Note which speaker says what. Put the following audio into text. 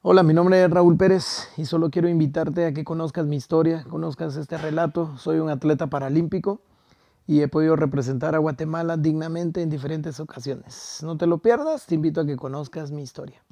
Speaker 1: Hola, mi nombre es Raúl Pérez y solo quiero invitarte a que conozcas mi historia, conozcas este relato. Soy un atleta paralímpico y he podido representar a Guatemala dignamente en diferentes ocasiones. No te lo pierdas, te invito a que conozcas mi historia.